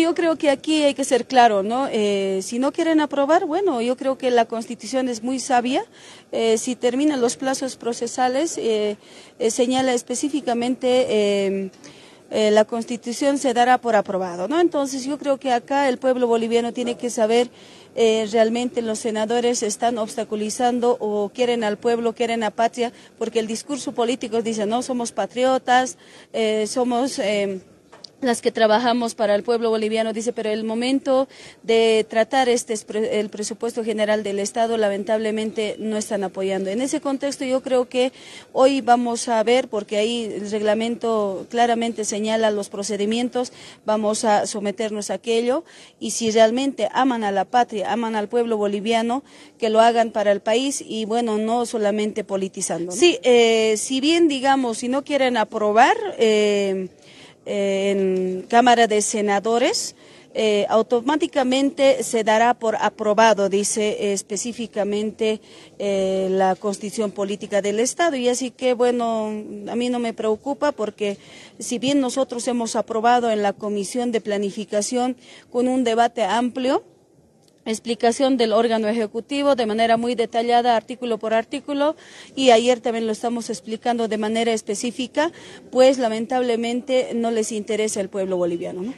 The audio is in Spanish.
yo creo que aquí hay que ser claro, ¿no? Eh, si no quieren aprobar, bueno, yo creo que la Constitución es muy sabia. Eh, si terminan los plazos procesales, eh, eh, señala específicamente. la constitución se dará por aprobado, ¿no? Entonces yo creo que acá el pueblo boliviano tiene que saber eh, realmente los senadores están obstaculizando o quieren al pueblo, quieren a patria, porque el discurso político dice, no, somos patriotas, eh, somos las que trabajamos para el pueblo boliviano, dice, pero el momento de tratar este el presupuesto general del Estado lamentablemente no están apoyando. En ese contexto yo creo que hoy vamos a ver, porque ahí el reglamento claramente señala los procedimientos, vamos a someternos a aquello y si realmente aman a la patria, aman al pueblo boliviano, que lo hagan para el país y bueno, no solamente politizando. Sí, eh, si bien digamos, si no quieren aprobar, eh, en Cámara de Senadores, eh, automáticamente se dará por aprobado, dice específicamente eh, la constitución política del Estado. Y así que, bueno, a mí no me preocupa porque si bien nosotros hemos aprobado en la Comisión de Planificación con un debate amplio, explicación del órgano ejecutivo de manera muy detallada, artículo por artículo, y ayer también lo estamos explicando de manera específica, pues lamentablemente no les interesa el pueblo boliviano.